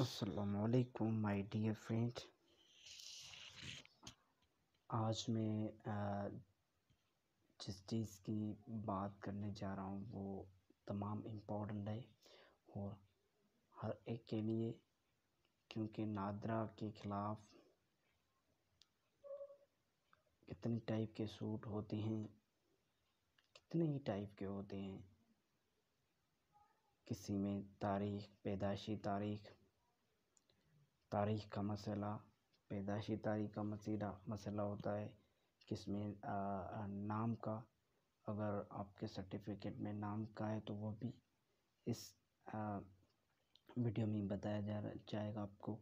असलकुम my dear friend आज मैं जिस चीज़ की बात करने जा रहा हूँ वो तमाम इम्पोर्टेंट है और हर एक के लिए क्योंकि नादरा के ख़िलाफ़ कितने टाइप के सूट होते हैं कितने ही टाइप के होते हैं किसी में तारीख पैदाइशी तारीख तारीख का मसला पैदाशी तारीख का मसीला मसला होता है किसमें नाम का अगर आपके सर्टिफिकेट में नाम का है तो वो भी इस आ, वीडियो में बताया जा जाएगा आपको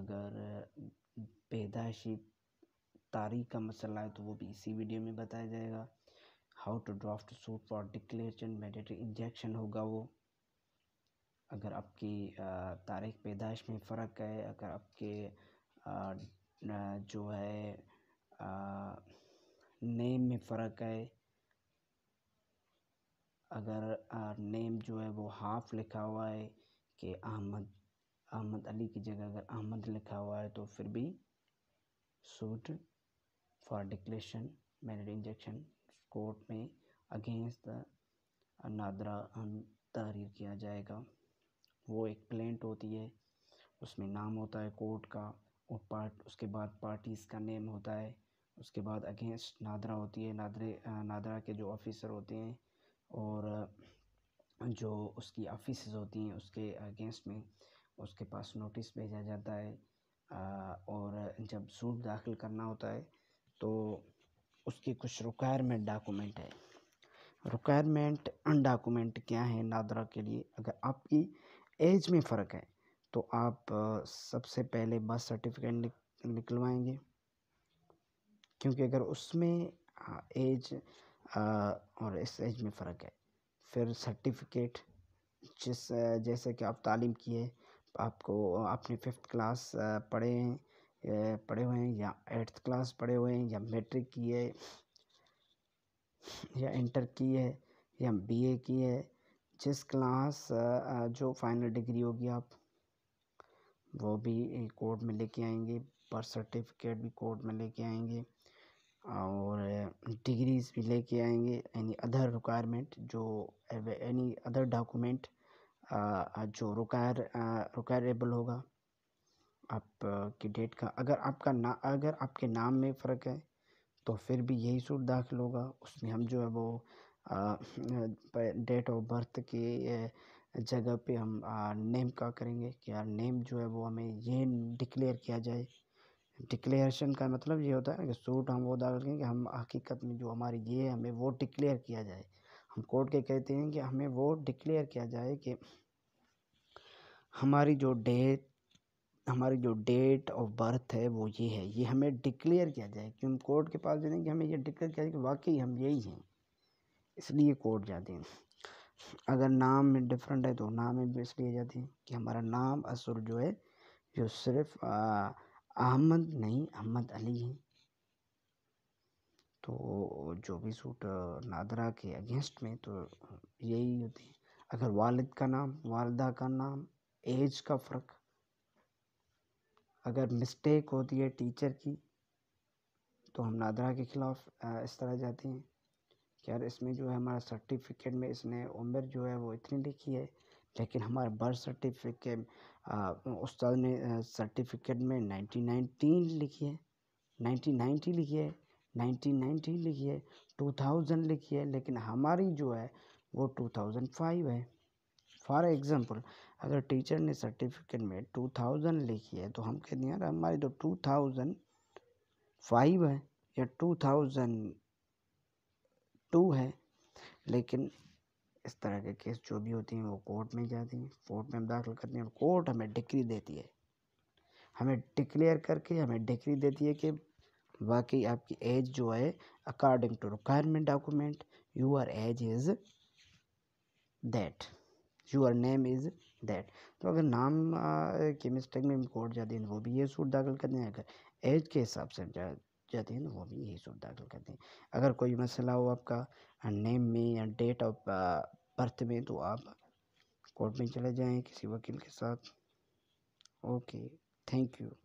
अगर पैदाशी तारीख का मसला है तो वो भी इसी वीडियो में बताया जाएगा how to draft suit for declaration mandatory injunction होगा वो अगर आपकी तारीख़ पैदाइश में फ़र्क़ है अगर आपके जो है नेम में फ़र्क़ है अगर नेम जो है वो हाफ़ लिखा हुआ है कि अहमद अहमद अली की जगह अगर अहमद लिखा हुआ है तो फिर भी सूट फॉर डिक्लेशन मैरिड इंजेक्शन कोर्ट में अगेंस्ट नादरा तहरीर किया जाएगा वो एक प्लेंट होती है उसमें नाम होता है कोर्ट का और पार्ट उसके बाद पार्टीज़ का नेम होता है उसके बाद अगेंस्ट नादरा होती है नादरे नादरा के जो ऑफिसर होते हैं और जो उसकी ऑफिस होती हैं उसके अगेंस्ट में उसके पास नोटिस भेजा जाता है और जब सूट दाखिल करना होता है तो उसकी कुछ रिक्वायरमेंट डॉक्यूमेंट है रिक्वायरमेंट डॉक्यूमेंट क्या है नादरा के लिए अगर आपकी एज में फ़र्क है तो आप सबसे पहले बर्थ सर्टिफिकेट निकलवाएंगे क्योंकि अगर उसमें एज और इस एज में फ़र्क है फिर सर्टिफिकेट जिस जैसे कि आप तालीम किए आपको आपने फिफ्थ क्लास पढ़े हैं पढ़े हुए हैं या एट्थ क्लास पढ़े हुए हैं या मैट्रिक की है या इंटर की है या बी ए की है जिस क्लास जो फाइनल डिग्री होगी आप वो भी कोर्ट में लेके आएंगे बर्थ सर्टिफिकेट भी कोर्ट में लेके आएंगे और डिग्रीज भी लेके आएंगे यानी अदर रिक्वायरमेंट जो यानी अदर डॉक्यूमेंट जो रिक्वायर रिक्वायरेबल होगा आप की डेट का अगर आपका ना अगर आपके नाम में फ़र्क है तो फिर भी यही सूट दाखिल होगा उसमें हम जो है वो डेट ऑफ बर्थ की जगह पे हम नेम का करेंगे कि यार नेम जो है वो हमें ये डिक्लेयर किया जाए डिक्लेरेशन का मतलब ये होता है कि सूट हम वो डाल देंगे हम हकीकत में जो हमारी ये है हमें वो डिक्लेयर किया जाए हम कोर्ट के कहते हैं कि हमें वो डिक्लेयर किया जाए कि हमारी जो डेट हमारी जो डेट ऑफ बर्थ है वो ये है ये हमें डिक्लेयर किया जाए कि हम कोर्ट के पास देंगे कि हमें ये डिक्लेयर किया जाए कि वाकई हम यही हैं इसलिए कोर्ट जाते हैं अगर नाम में डिफरेंट है तो नाम में भी इसलिए जाते हैं कि हमारा नाम असुर जो है जो सिर्फ अहमद नहीं अहमद अली है तो जो भी सूट नादरा के अगेंस्ट में तो यही होती है अगर वालिद का नाम वालदा का नाम एज का फ़र्क अगर मिस्टेक होती है टीचर की तो हम नादरा के ख़िलाफ़ इस तरह जाते हैं यार इसमें जो है हमारा सर्टिफिकेट में इसने उम्र जो है वो इतनी लिखी है लेकिन हमारे बर्थ सर्टिफिकेट उस्ताद ने सर्टिफिकेट में नाइनटीन नाइनटीन लिखी है नाइनटीन नाइन्टी लिखी है नाइनटीन नाइनटीन लिखी है टू थाउजेंड लिखी है लेकिन हमारी जो है वो टू थाउजेंड फाइव है फॉर एग्ज़ाम्पल अगर टीचर ने सर्टिफिकेट में टू थाउजेंड लिखी है तो हम कहते हैं यार हमारी तो टू थाउजेंड फाइव है या टू थाउजेंड टू है लेकिन इस तरह के केस जो भी होती हैं वो कोर्ट में जाती हैं कोर्ट में हम दाखिल करते हैं और कोर्ट हमें डिक्री देती है हमें डिक्लेयर करके हमें डिक्री देती है कि वाकई आपकी एज जो है according to requirement document your age is that your name is that तो अगर नाम की मिस्टेक में कोर्ट जाती है वो भी ये सूट दाखिल करते हैं अगर एज के हिसाब से जाते हैं तो वो भी यही सूट दाखिल करते हैं अगर कोई मसला हो आपका नेम में या डेट ऑफ बर्थ में तो आप कोर्ट में चले जाएँ किसी वकील के साथ ओके थैंक यू